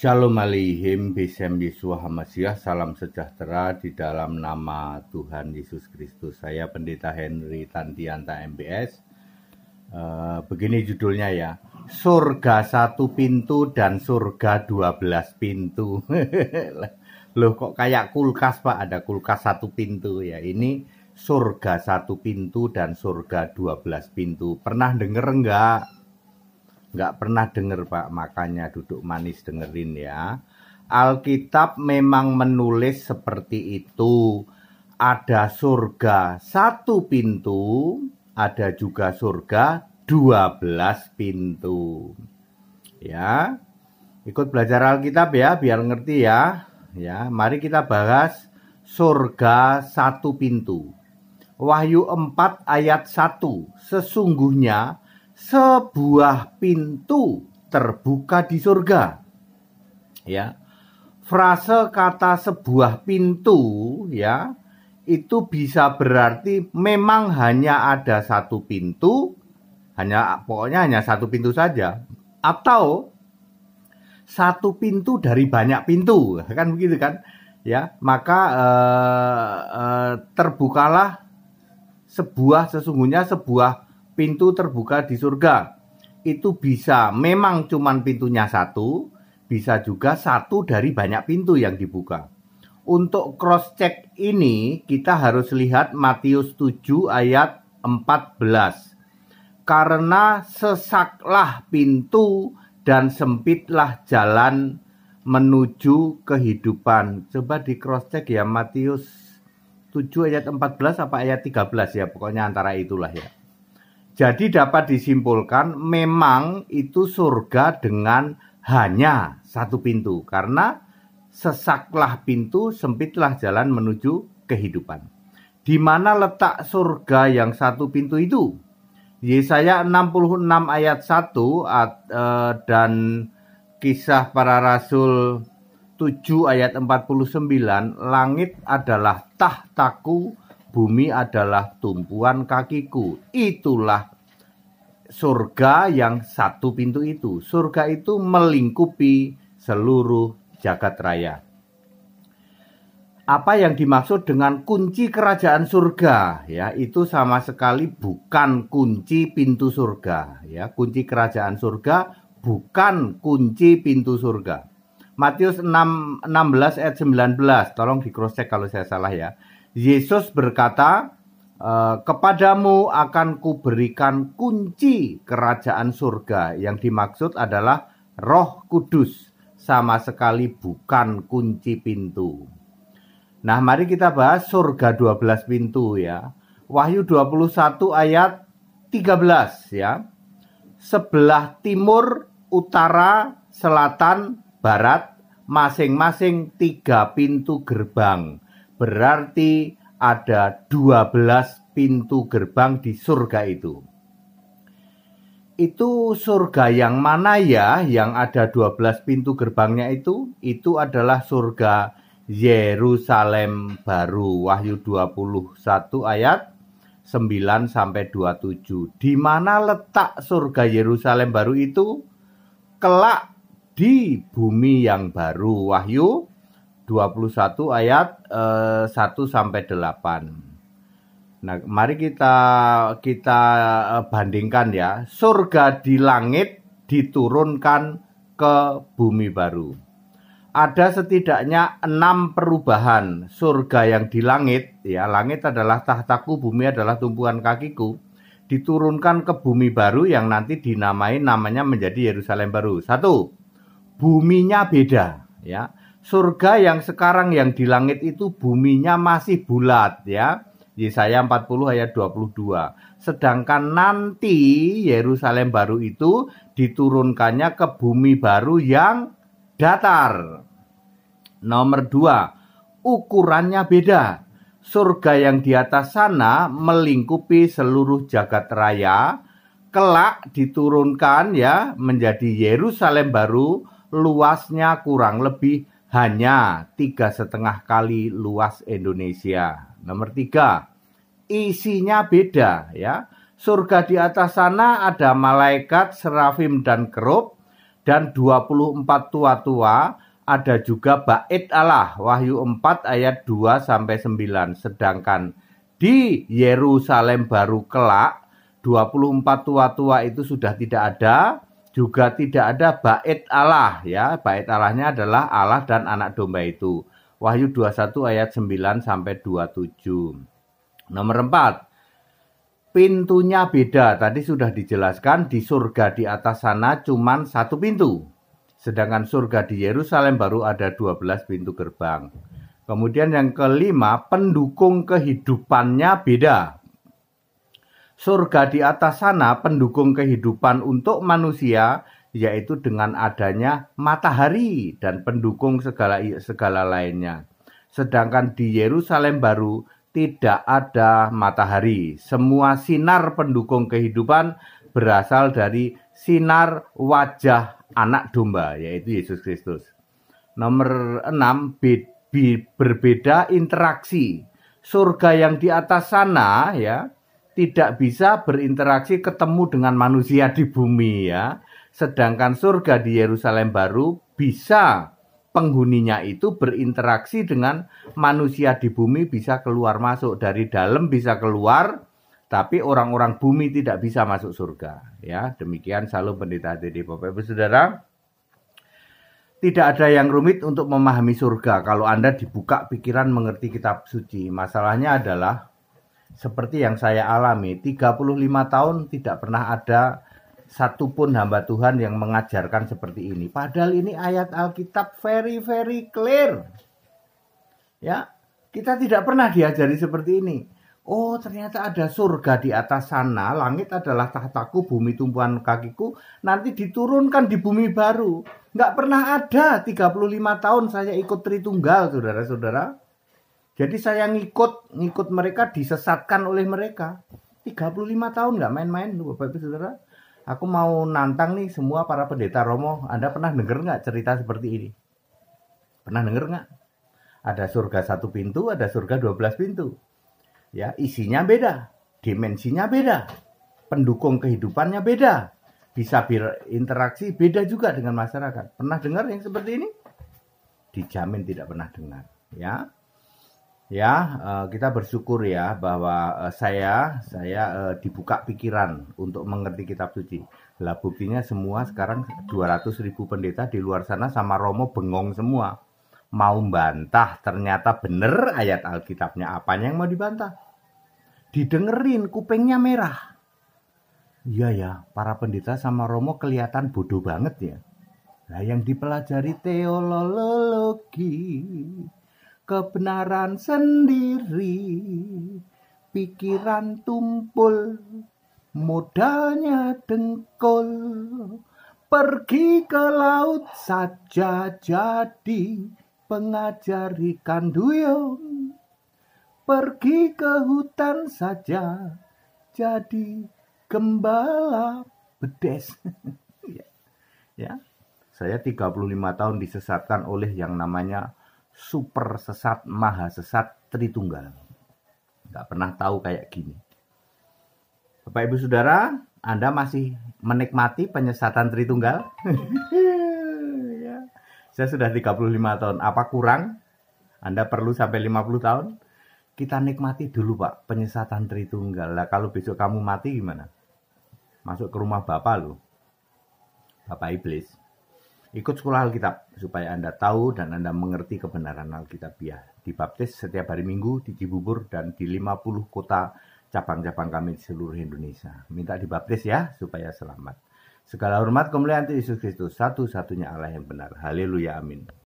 Shalom Aleihim, Bisem Yesua Hamasiah, salam sejahtera di dalam nama Tuhan Yesus Kristus. Saya Pendeta Henry Tandianta MBS. Uh, eh, begini judulnya ya, Surga Satu Pintu dan Surga Dua Belas Pintu. Loh kok kayak kulkas Pak, ada kulkas satu pintu ya. Ini surga satu pintu dan surga dua belas pintu. Pernah denger enggak? Nggak pernah dengar Pak, makanya duduk manis dengerin ya. Alkitab memang menulis seperti itu. Ada surga satu pintu, ada juga surga dua belas pintu. Ya, ikut belajar Alkitab ya, biar ngerti ya. Ya, mari kita bahas surga satu pintu. Wahyu 4 ayat 1 Sesungguhnya sebuah pintu terbuka di surga. Ya. Frase kata sebuah pintu ya, itu bisa berarti memang hanya ada satu pintu, hanya pokoknya hanya satu pintu saja atau satu pintu dari banyak pintu, kan begitu kan? Ya, maka eh, eh, terbukalah sebuah sesungguhnya sebuah pintu terbuka di surga. Itu bisa memang cuman pintunya satu, bisa juga satu dari banyak pintu yang dibuka. Untuk cross check ini kita harus lihat Matius 7 ayat 14. Karena sesaklah pintu dan sempitlah jalan menuju kehidupan. Coba di cross check ya Matius 7 ayat 14 apa ayat 13 ya pokoknya antara itulah ya. Jadi dapat disimpulkan memang itu surga dengan hanya satu pintu karena sesaklah pintu sempitlah jalan menuju kehidupan. Di mana letak surga yang satu pintu itu? Yesaya 66 ayat 1 eh, dan kisah para rasul 7 ayat 49 langit adalah tahtaku Bumi adalah tumpuan kakiku. Itulah surga yang satu pintu itu. Surga itu melingkupi seluruh jagat raya. Apa yang dimaksud dengan kunci kerajaan surga ya itu sama sekali bukan kunci pintu surga ya kunci kerajaan surga bukan kunci pintu surga Matius 6 16 ayat 19 tolong di cross check kalau saya salah ya Yesus berkata, eh, kepadamu akan kuberikan kunci kerajaan surga. Yang dimaksud adalah Roh Kudus, sama sekali bukan kunci pintu. Nah, mari kita bahas surga 12 pintu ya. Wahyu 21 ayat 13 ya. Sebelah timur, utara, selatan, barat masing-masing tiga pintu gerbang berarti ada 12 pintu gerbang di surga itu. Itu surga yang mana ya yang ada 12 pintu gerbangnya itu? Itu adalah surga Yerusalem baru Wahyu 21 ayat 9 sampai 27. Di mana letak surga Yerusalem baru itu? Kelak di bumi yang baru Wahyu 21 ayat eh, 1 sampai 8. Nah, mari kita kita eh, bandingkan ya. Surga di langit diturunkan ke bumi baru. Ada setidaknya enam perubahan surga yang di langit, ya langit adalah tahtaku, bumi adalah tumpuan kakiku, diturunkan ke bumi baru yang nanti dinamai namanya menjadi Yerusalem baru. Satu, buminya beda, ya surga yang sekarang yang di langit itu buminya masih bulat ya. Yesaya 40 ayat 22. Sedangkan nanti Yerusalem baru itu diturunkannya ke bumi baru yang datar. Nomor dua, ukurannya beda. Surga yang di atas sana melingkupi seluruh jagat raya, kelak diturunkan ya menjadi Yerusalem baru luasnya kurang lebih hanya tiga setengah kali luas Indonesia. Nomor tiga, isinya beda ya. Surga di atas sana ada malaikat, serafim dan kerub dan 24 tua-tua ada juga bait Allah Wahyu 4 ayat 2 sampai 9 sedangkan di Yerusalem baru kelak 24 tua-tua itu sudah tidak ada juga tidak ada bait Allah ya. Bait Allahnya adalah Allah dan anak domba itu. Wahyu 21 ayat 9 sampai 27. Nomor 4. Pintunya beda. Tadi sudah dijelaskan di surga di atas sana cuman satu pintu. Sedangkan surga di Yerusalem baru ada 12 pintu gerbang. Kemudian yang kelima, pendukung kehidupannya beda surga di atas sana pendukung kehidupan untuk manusia yaitu dengan adanya matahari dan pendukung segala segala lainnya. Sedangkan di Yerusalem baru tidak ada matahari. Semua sinar pendukung kehidupan berasal dari sinar wajah anak domba yaitu Yesus Kristus. Nomor 6 berbeda interaksi. Surga yang di atas sana ya tidak bisa berinteraksi ketemu dengan manusia di bumi ya. Sedangkan surga di Yerusalem baru bisa penghuninya itu berinteraksi dengan manusia di bumi bisa keluar masuk dari dalam bisa keluar tapi orang-orang bumi tidak bisa masuk surga ya demikian Salam pendeta Dede Bapak Saudara tidak ada yang rumit untuk memahami surga kalau Anda dibuka pikiran mengerti kitab suci masalahnya adalah seperti yang saya alami 35 tahun tidak pernah ada satupun hamba Tuhan yang mengajarkan seperti ini padahal ini ayat Alkitab very very clear ya kita tidak pernah diajari seperti ini oh ternyata ada surga di atas sana langit adalah tahtaku bumi tumpuan kakiku nanti diturunkan di bumi baru nggak pernah ada 35 tahun saya ikut Tritunggal saudara-saudara jadi saya ngikut ngikut mereka disesatkan oleh mereka. 35 tahun nggak main-main tuh Bapak Ibu Saudara. Aku mau nantang nih semua para pendeta Romo. Anda pernah dengar nggak cerita seperti ini? Pernah dengar nggak? Ada surga satu pintu, ada surga 12 pintu. Ya, isinya beda, dimensinya beda, pendukung kehidupannya beda, bisa berinteraksi beda juga dengan masyarakat. Pernah dengar yang seperti ini? Dijamin tidak pernah dengar, ya ya eh, kita bersyukur ya bahwa eh, saya saya eh, dibuka pikiran untuk mengerti kitab suci lah buktinya semua sekarang 200 ribu pendeta di luar sana sama Romo bengong semua mau bantah ternyata bener ayat Alkitabnya apa yang mau dibantah didengerin kupingnya merah iya ya para pendeta sama Romo kelihatan bodoh banget ya nah yang dipelajari teologi kebenaran sendiri pikiran tumpul modalnya dengkul pergi ke laut saja jadi pengajar ikan duyung pergi ke hutan saja jadi gembala bedes ya. ya saya 35 tahun disesatkan oleh yang namanya super sesat, maha sesat, tritunggal. Gak pernah tahu kayak gini. Bapak Ibu Saudara, Anda masih menikmati penyesatan tritunggal? Ya. Saya sudah 35 tahun, apa kurang? Anda perlu sampai 50 tahun? Kita nikmati dulu Pak, penyesatan tritunggal. Lah kalau besok kamu mati gimana? Masuk ke rumah Bapak loh. Bapak Iblis. Ikut sekolah Alkitab supaya Anda tahu dan Anda mengerti kebenaran Alkitabiah. Ya. Dibaptis setiap hari Minggu di Cibubur dan di 50 kota cabang-cabang kami di seluruh Indonesia. Minta dibaptis ya supaya selamat. Segala hormat kemuliaan Yesus Kristus, satu-satunya Allah yang benar. Haleluya, amin.